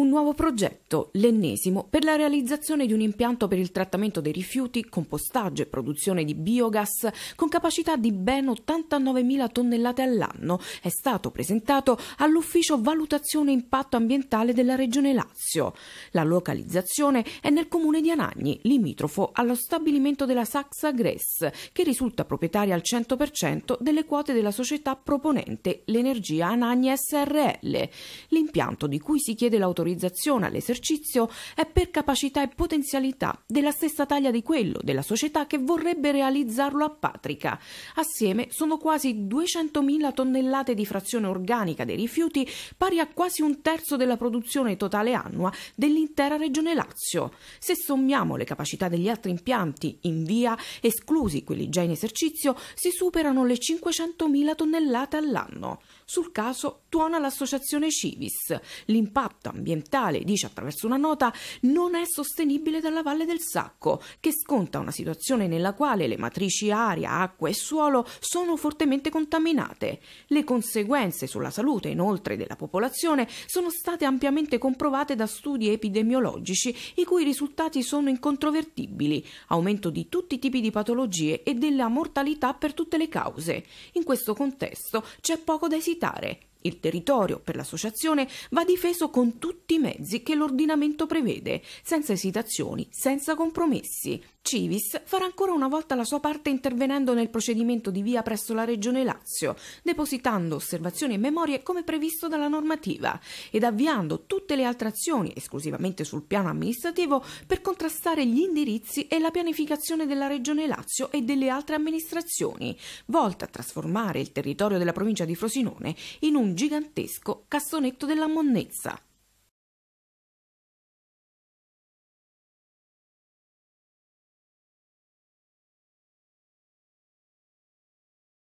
un nuovo progetto, l'ennesimo, per la realizzazione di un impianto per il trattamento dei rifiuti, compostaggio e produzione di biogas con capacità di ben 89.000 tonnellate all'anno, è stato presentato all'Ufficio Valutazione Impatto Ambientale della Regione Lazio. La localizzazione è nel comune di Anagni, limitrofo allo stabilimento della Saxa Gress, che risulta proprietaria al 100% delle quote della società proponente, l'Energia Anagni SRL. L'impianto di cui si chiede l'autorizzazione autorizzazione all'esercizio è per capacità e potenzialità della stessa taglia di quello della società che vorrebbe realizzarlo a Patrica. Assieme sono quasi 200.000 tonnellate di frazione organica dei rifiuti, pari a quasi un terzo della produzione totale annua dell'intera regione Lazio. Se sommiamo le capacità degli altri impianti in via, esclusi quelli già in esercizio, si superano le 500.000 tonnellate all'anno. Sul caso tuona l'associazione Civis. L'impatto ambientale ambientale, dice attraverso una nota, non è sostenibile dalla Valle del Sacco, che sconta una situazione nella quale le matrici aria, acqua e suolo sono fortemente contaminate. Le conseguenze sulla salute, inoltre, della popolazione sono state ampiamente comprovate da studi epidemiologici, i cui risultati sono incontrovertibili: aumento di tutti i tipi di patologie e della mortalità per tutte le cause. In questo contesto c'è poco da esitare. Il territorio, per l'associazione, va difeso con tutti i mezzi che l'ordinamento prevede, senza esitazioni, senza compromessi. Civis farà ancora una volta la sua parte intervenendo nel procedimento di via presso la Regione Lazio, depositando osservazioni e memorie come previsto dalla normativa ed avviando tutte le altre azioni, esclusivamente sul piano amministrativo, per contrastare gli indirizzi e la pianificazione della Regione Lazio e delle altre amministrazioni, volta a trasformare il territorio della provincia di Frosinone in un un gigantesco cassonetto della monnezza.